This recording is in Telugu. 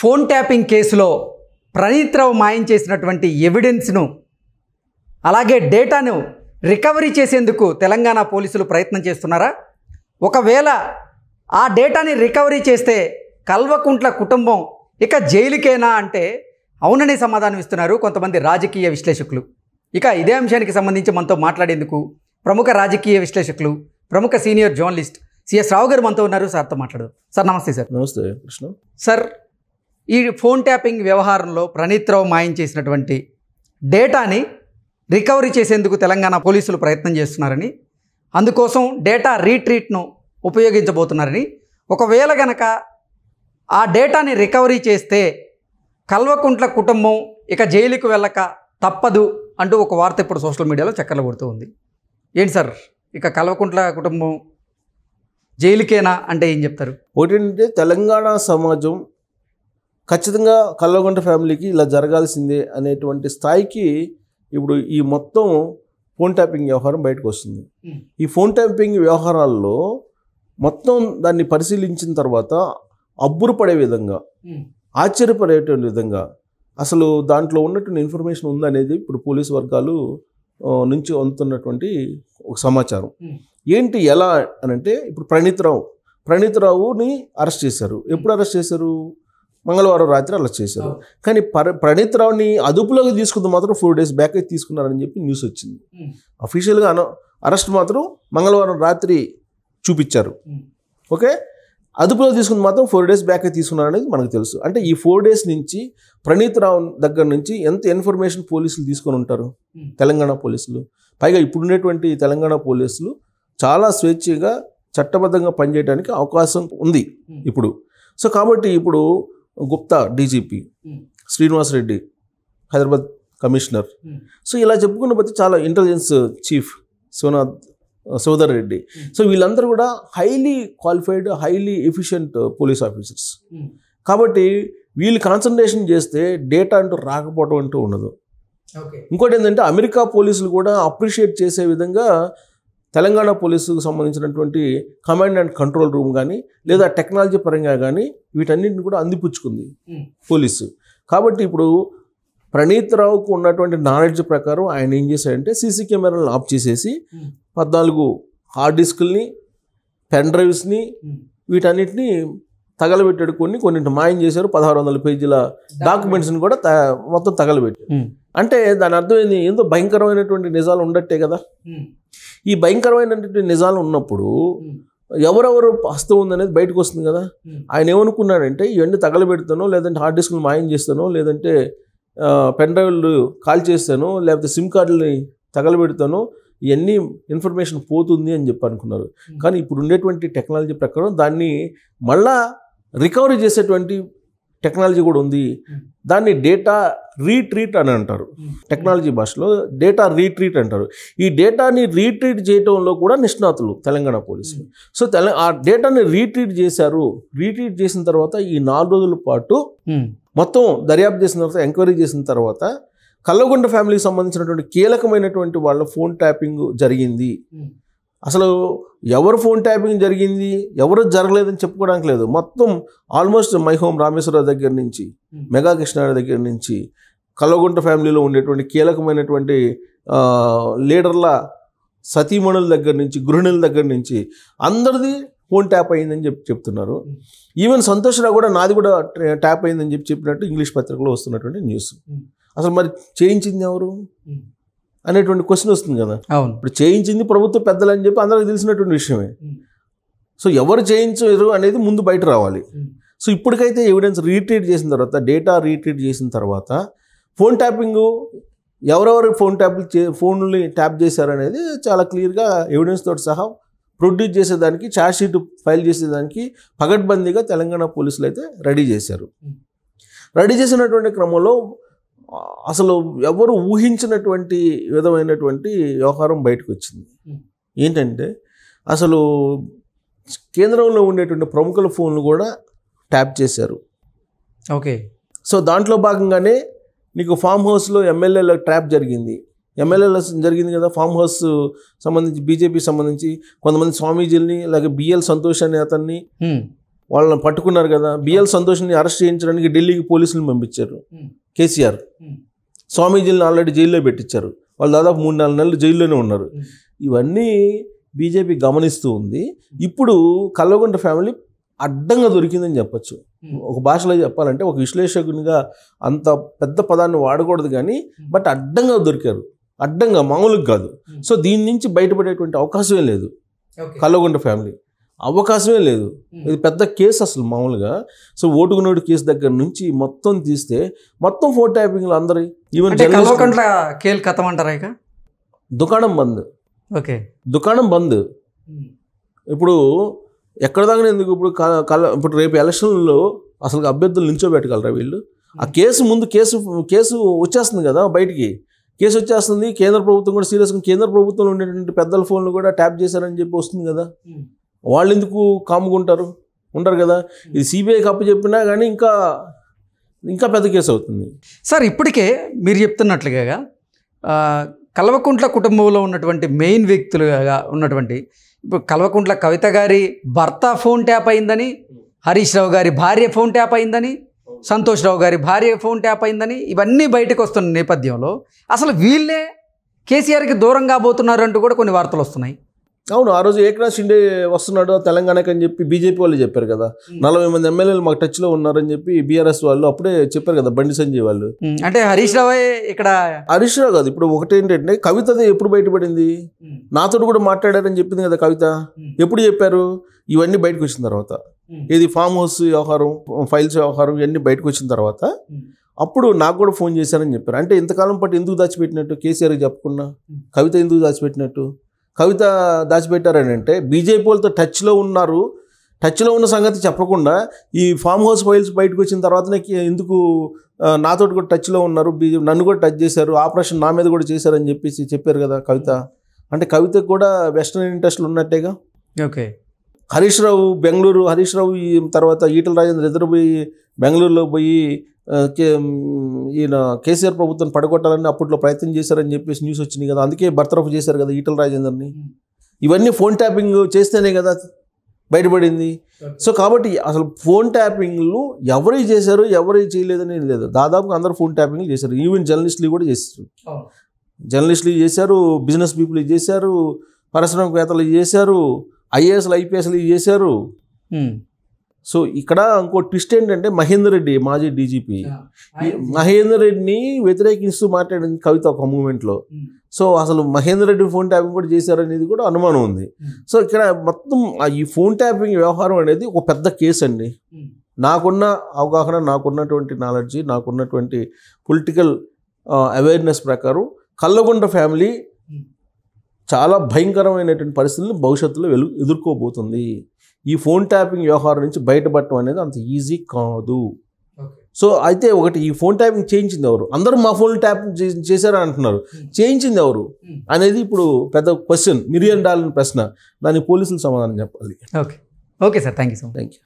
ఫోన్ ట్యాపింగ్ కేసులో ప్రణీత్ రావు మాయం చేసినటువంటి ఎవిడెన్స్ను అలాగే డేటాను రికవరీ చేసేందుకు తెలంగాణ పోలీసులు ప్రయత్నం చేస్తున్నారా ఒకవేళ ఆ డేటాని రికవరీ చేస్తే కల్వకుంట్ల కుటుంబం ఇక జైలుకేనా అంటే అవుననే సమాధానం ఇస్తున్నారు కొంతమంది రాజకీయ విశ్లేషకులు ఇక ఇదే అంశానికి సంబంధించి మనతో మాట్లాడేందుకు ప్రముఖ రాజకీయ విశ్లేషకులు ప్రముఖ సీనియర్ జర్నలిస్ట్ సిఎస్ రావు గారు మనతో ఉన్నారు సార్తో మాట్లాడదు సార్ నమస్తే సార్ నమస్తే కృష్ణ సార్ ఈ ఫోన్ ట్యాపింగ్ వ్యవహారంలో ప్రణీత్రావు మాయం చేసినటువంటి డేటాని రికవరీ చేసేందుకు తెలంగాణ పోలీసులు ప్రయత్నం చేస్తున్నారని అందుకోసం డేటా రీట్రీట్ను ఉపయోగించబోతున్నారని ఒకవేళ గనక ఆ డేటాని రికవరీ చేస్తే కల్వకుంట్ల కుటుంబం ఇక జైలుకు వెళ్ళక తప్పదు అంటూ ఒక వార్త ఇప్పుడు సోషల్ మీడియాలో చక్కర్లు కొడుతూ ఉంది ఏంటి సార్ ఇక కల్వకుంట్ల కుటుంబం జైలుకేనా అంటే ఏం చెప్తారు ఒకటి తెలంగాణ సమాజం ఖచ్చితంగా కల్లగొండ ఫ్యామిలీకి ఇలా జరగాల్సిందే అనేటువంటి స్థాయికి ఇప్పుడు ఈ మొత్తం ఫోన్ ట్యాపింగ్ వ్యవహారం బయటకు వస్తుంది ఈ ఫోన్ ట్యాపింగ్ వ్యవహారాల్లో మొత్తం దాన్ని పరిశీలించిన తర్వాత అబ్బురపడే విధంగా ఆశ్చర్యపడేటువంటి విధంగా అసలు దాంట్లో ఉన్నటువంటి ఇన్ఫర్మేషన్ ఉందనేది ఇప్పుడు పోలీసు వర్గాలు నుంచి అందుతున్నటువంటి ఒక సమాచారం ఏంటి ఎలా అని అంటే ఇప్పుడు ప్రణీత్ ప్రణీతరావుని అరెస్ట్ చేశారు ఎప్పుడు అరెస్ట్ చేశారు మంగళవారం రాత్రి అలా చేశారు కానీ పర ప్రణీత్ రావుని అదుపులోకి తీసుకుంది మాత్రం ఫోర్ డేస్ బ్యాక్ తీసుకున్నారని చెప్పి న్యూస్ వచ్చింది అఫీషియల్గా అన అరెస్ట్ మాత్రం మంగళవారం రాత్రి చూపించారు ఓకే అదుపులో తీసుకుని మాత్రం ఫోర్ డేస్ బ్యాక్ అనేది మనకు తెలుసు అంటే ఈ ఫోర్ డేస్ నుంచి ప్రణీత్ రావు దగ్గర నుంచి ఎంత ఇన్ఫర్మేషన్ పోలీసులు తీసుకొని ఉంటారు తెలంగాణ పోలీసులు పైగా ఇప్పుడున్నటువంటి తెలంగాణ పోలీసులు చాలా స్వేచ్ఛగా చట్టబద్ధంగా పనిచేయడానికి అవకాశం ఉంది ఇప్పుడు సో కాబట్టి ఇప్పుడు Gupta DGP Srinivas Reddy Hyderabad commissioner so ఇలా చెప్పుకున్న బట్టి చాలా intelligence chief Shivanath Sodar Reddy so వీళ్ళందరూ కూడా highly qualified highly efficient police officers కాబట్టి వీళ్ళు కాన్సన్ట్రేషన్ చేస్తే డేటా అంటూ రాకపోవడం అంటూ ఉండదు ఇంకోటి ఏంటంటే అమెరికా పోలీసులు కూడా అప్రిషియేట్ చేసే విధంగా తెలంగాణ పోలీసుకు సంబంధించినటువంటి కమాండ్ అండ్ కంట్రోల్ రూమ్ కానీ లేదా టెక్నాలజీ పరంగా కానీ వీటన్నింటిని కూడా అందిపుచ్చుకుంది hmm. పోలీసు కాబట్టి ఇప్పుడు ప్రణీత్ రావుకు ఉన్నటువంటి నాలెడ్జ్ ప్రకారం ఆయన ఏం చేశాడంటే సీసీ కెమెరాలను ఆఫ్ చేసేసి hmm. పద్నాలుగు హార్డ్ డిస్కుల్ని పెన్ డ్రైవ్స్ని వీటన్నిటిని తగలబెట్టాడు కొన్ని కొన్నింటి మాయం చేశారు పదహారు వందల పేజీల డాక్యుమెంట్స్ని కూడా మొత్తం తగలబెట్టారు hmm. అంటే దాని అర్థం ఏంది ఏందో భయంకరమైనటువంటి నిజాలు ఉండట్టే కదా ఈ భయంకరమైనటువంటి నిజాలు ఉన్నప్పుడు ఎవరెవరు హస్తం ఉందనేది బయటకు వస్తుంది కదా ఆయన ఏమనుకున్నాడంటే ఇవన్నీ తగలబెడతానో లేదంటే హార్డ్ డిస్క్లు మాయం చేస్తానో లేదంటే పెన్ డ్రైవ్లు కాల్ చేస్తాను లేకపోతే సిమ్ కార్డులని తగలబెడతాను ఇవన్నీ ఇన్ఫర్మేషన్ పోతుంది అని చెప్పి అనుకున్నారు కానీ ఇప్పుడు ఉండేటువంటి టెక్నాలజీ ప్రకారం దాన్ని మళ్ళా రికవరీ చేసేటువంటి టెక్నాలజీ కూడా ఉంది దాన్ని డేటా రీట్రీట్ అని అంటారు టెక్నాలజీ భాషలో డేటా రీట్రీట్ అంటారు ఈ డేటాని రీట్రీట్ చేయడంలో కూడా నిష్ణాతులు తెలంగాణ పోలీసులు సో తెల ఆ డేటాని రీట్రీట్ చేశారు రీట్రీట్ చేసిన తర్వాత ఈ నాలుగు రోజుల పాటు మొత్తం దర్యాప్తు చేసిన తర్వాత ఎంక్వైరీ చేసిన తర్వాత కల్లగొండ ఫ్యామిలీకి సంబంధించినటువంటి కీలకమైనటువంటి వాళ్ళ ఫోన్ ట్యాపింగ్ జరిగింది అసలు ఎవరు ఫోన్ ట్యాపింగ్ జరిగింది ఎవరు జరగలేదని చెప్పుకోవడానికి లేదు మొత్తం ఆల్మోస్ట్ మై హోమ్ రామేశ్వరరావు దగ్గర నుంచి hmm. మెగా కృష్ణారావు దగ్గర నుంచి కల్వగుంట ఫ్యామిలీలో ఉండేటువంటి కీలకమైనటువంటి లీడర్ల సతీమణుల దగ్గర నుంచి గృహిణుల దగ్గర నుంచి అందరిది ఫోన్ ట్యాప్ అయిందని చెప్పి చెప్తున్నారు ఈవెన్ hmm. సంతోష్ రావు కూడా నాది కూడా ట్యాప్ అయిందని చెప్పి చెప్పినట్టు ఇంగ్లీష్ పత్రికలో వస్తున్నటువంటి న్యూస్ hmm. అసలు మరి చేయించింది ఎవరు అనేటువంటి క్వశ్చన్ వస్తుంది కదా అవును ఇప్పుడు చేయించింది ప్రభుత్వ పెద్దలు అని చెప్పి అందరికీ తెలిసినటువంటి విషయమే సో ఎవరు చేయించరు అనేది ముందు బయట రావాలి సో ఇప్పటికైతే ఎవిడెన్స్ రీట్రీట్ చేసిన తర్వాత డేటా రీట్రీట్ చేసిన తర్వాత ఫోన్ ట్యాపింగ్ ఎవరెవరు ఫోన్ ట్యాప్లు చే ఫోన్లు ట్యాప్ చేశారనేది చాలా క్లియర్గా ఎవిడెన్స్ తోటి సహా ప్రొడ్యూస్ చేసేదానికి షీట్ ఫైల్ చేసేదానికి పగడ్బందీగా తెలంగాణ పోలీసులు అయితే రెడీ చేశారు రెడీ చేసినటువంటి క్రమంలో అసలు ఎవరు ఊహించినటువంటి విధమైనటువంటి వ్యవహారం బయటకు వచ్చింది ఏంటంటే అసలు కేంద్రంలో ఉండేటువంటి ప్రముఖుల ఫోన్లు కూడా ట్యాప్ చేశారు ఓకే సో దాంట్లో భాగంగానే నీకు ఫామ్ హౌస్లో ఎమ్మెల్యేల ట్రాప్ జరిగింది ఎమ్మెల్యేల జరిగింది కదా ఫామ్ హౌస్ సంబంధించి బీజేపీ సంబంధించి కొంతమంది స్వామీజీల్ని అలాగే బిఎల్ సంతోష్ అనే అతన్ని వాళ్ళని పట్టుకున్నారు కదా బిఎల్ సంతోష్ని అరెస్ట్ చేయించడానికి ఢిల్లీకి పోలీసులు పంపించారు కేసీఆర్ స్వామీజీలను ఆల్రెడీ జైల్లో పెట్టించారు వాళ్ళు దాదాపు మూడు నాలుగు నెలలు జైల్లోనే ఉన్నారు ఇవన్నీ బీజేపీ గమనిస్తూ ఉంది ఇప్పుడు కల్వగుంట ఫ్యామిలీ అడ్డంగా దొరికిందని చెప్పచ్చు ఒక భాషలో చెప్పాలంటే ఒక విశ్లేషకునిగా అంత పెద్ద పదాన్ని వాడకూడదు కానీ బట్ అడ్డంగా దొరికారు అడ్డంగా మామూలుగా కాదు సో దీని నుంచి బయటపడేటువంటి అవకాశమే లేదు కల్వగుంట ఫ్యామిలీ అవకాశమే లేదు ఇది పెద్ద కేసు అసలు మామూలుగా సో నోటు కేసు దగ్గర నుంచి మొత్తం తీస్తే మొత్తం ఫోర్ టైపింగ్లు అందరి ఈవెన్ కేల్ కథం అంటారా ఇక దుకాణం బంద్ ఓకే దుకాణం బంద్ ఇప్పుడు ఎక్కడ దాకా ఎందుకు ఇప్పుడు ఇప్పుడు రేపు ఎలక్షన్లో అసలు అభ్యర్థులు నించోబెట్టగలరా వీళ్ళు ఆ కేసు ముందు కేసు కేసు వచ్చేస్తుంది కదా బయటికి కేసు వచ్చేస్తుంది కేంద్ర ప్రభుత్వం కూడా సీరియస్గా కేంద్ర ప్రభుత్వంలో ఉండేటువంటి పెద్దల ఫోన్లు కూడా ట్యాప్ చేశారని చెప్పి వస్తుంది కదా వాళ్ళు ఎందుకు కాముకుంటారు ఉంటారు కదా ఇది సిబిఐ కప్పు చెప్పినా కానీ ఇంకా ఇంకా పెద్ద కేసు అవుతుంది సార్ ఇప్పటికే మీరు చెప్తున్నట్లుగా కల్వకుంట్ల కుటుంబంలో ఉన్నటువంటి మెయిన్ వ్యక్తులుగా ఉన్నటువంటి ఇప్పుడు కల్వకుంట్ల కవిత గారి భర్త ఫోన్ ట్యాప్ అయిందని హరీష్ రావు గారి భార్య ఫోన్ ట్యాప్ అయిందని సంతోష్ రావు గారి భార్య ఫోన్ ట్యాప్ అయిందని ఇవన్నీ బయటకు వస్తున్న నేపథ్యంలో అసలు వీళ్ళే కేసీఆర్కి దూరం పోతున్నారంటూ కూడా కొన్ని వార్తలు వస్తున్నాయి అవును ఆ రోజు ఏకనాథ్ షిండే వస్తున్నాడు తెలంగాణకి అని చెప్పి బీజేపీ వాళ్ళు చెప్పారు కదా నలభై మంది ఎమ్మెల్యేలు మాకు టచ్ లో ఉన్నారని చెప్పి బీఆర్ఎస్ వాళ్ళు అప్పుడే చెప్పారు కదా బండి సంజయ్ వాళ్ళు అంటే హరీష్ రావే ఇక్కడ హరీష్ రావు కాదు ఇప్పుడు ఒకటి ఏంటంటే కవిత ఎప్పుడు బయటపడింది నాతో కూడా మాట్లాడారని చెప్పింది కదా కవిత ఎప్పుడు చెప్పారు ఇవన్నీ బయటకు వచ్చిన తర్వాత ఇది ఫామ్ హౌస్ వ్యవహారం ఫైల్స్ వ్యవహారం ఇవన్నీ బయటకు వచ్చిన తర్వాత అప్పుడు నాకు కూడా ఫోన్ చేశారని చెప్పారు అంటే ఇంతకాలం పాటు ఎందుకు దాచిపెట్టినట్టు కేసీఆర్ చెప్పుకున్నా కవిత ఎందుకు దాచిపెట్టినట్టు కవిత దాచిపెట్టారని అంటే బీజేపీ వాళ్ళతో టచ్లో ఉన్నారు టచ్లో ఉన్న సంగతి చెప్పకుండా ఈ ఫామ్ హౌస్ ఫైల్స్ బయటకు వచ్చిన తర్వాతనే ఎందుకు నాతోటి కూడా టచ్లో ఉన్నారు నన్ను కూడా టచ్ చేశారు ఆపరేషన్ నా మీద కూడా చేశారని చెప్పేసి చెప్పారు కదా కవిత అంటే కవిత కూడా వెస్టర్న్ ఇంట్రెస్ట్లు ఉన్నట్టేగా ఓకే హరీష్ రావు బెంగళూరు హరీష్ రావు తర్వాత ఈటల రాజేంద్ర ఇద్దరు పోయి బెంగళూరులో పోయి ఈయన కేసీఆర్ ప్రభుత్వం పడగొట్టాలని అప్పట్లో ప్రయత్నం చేశారని చెప్పేసి న్యూస్ వచ్చింది కదా అందుకే బర్తరఫ్ చేశారు కదా ఈటల రాజేందర్ని ఇవన్నీ ఫోన్ ట్యాపింగ్ చేస్తేనే కదా బయటపడింది సో కాబట్టి అసలు ఫోన్ ట్యాపింగ్లు ఎవరు చేశారు ఎవరు చేయలేదని లేదు దాదాపుగా అందరూ ఫోన్ ట్యాపింగ్లు చేశారు ఈవెన్ జర్నలిస్టులు కూడా చేశారు జర్నలిస్టులు చేశారు బిజినెస్ పీపుల్ చేశారు పారిశ్రామికవేత్తలు చేశారు ఐఏఎస్లు ఐపీఎస్లు చేశారు సో ఇక్కడ ఇంకో ట్విస్ట్ ఏంటంటే మహేందర్ రెడ్డి మాజీ డీజీపీ మహేందర్ రెడ్డిని వ్యతిరేకిస్తూ మాట్లాడింది కవిత ఒక మూమెంట్లో సో అసలు మహేందర్ రెడ్డి ఫోన్ ట్యాపింగ్ కూడా చేశారనేది కూడా అనుమానం ఉంది సో ఇక్కడ మొత్తం ఈ ఫోన్ ట్యాపింగ్ వ్యవహారం అనేది ఒక పెద్ద కేసు అండి నాకున్న అవగాహన నాకున్నటువంటి నాలెడ్జి నాకున్నటువంటి పొలిటికల్ అవేర్నెస్ ప్రకారం కల్లగుండ ఫ్యామిలీ చాలా భయంకరమైనటువంటి పరిస్థితులను భవిష్యత్తులో వెలు ఎదుర్కోబోతుంది ఈ ఫోన్ ట్యాపింగ్ వ్యవహారం నుంచి బయటపడటం అనేది అంత ఈజీ కాదు సో అయితే ఒకటి ఈ ఫోన్ ట్యాపింగ్ చేయించింది ఎవరు అందరూ మా ఫోన్ ట్యాప్ చేశారని అంటున్నారు చేయించింది ఎవరు అనేది ఇప్పుడు పెద్ద క్వశ్చన్ మిలియన్ డాలర్ ప్రశ్న దాన్ని పోలీసులు సమాధానం చెప్పాలి okay okay sir thank you sir thank you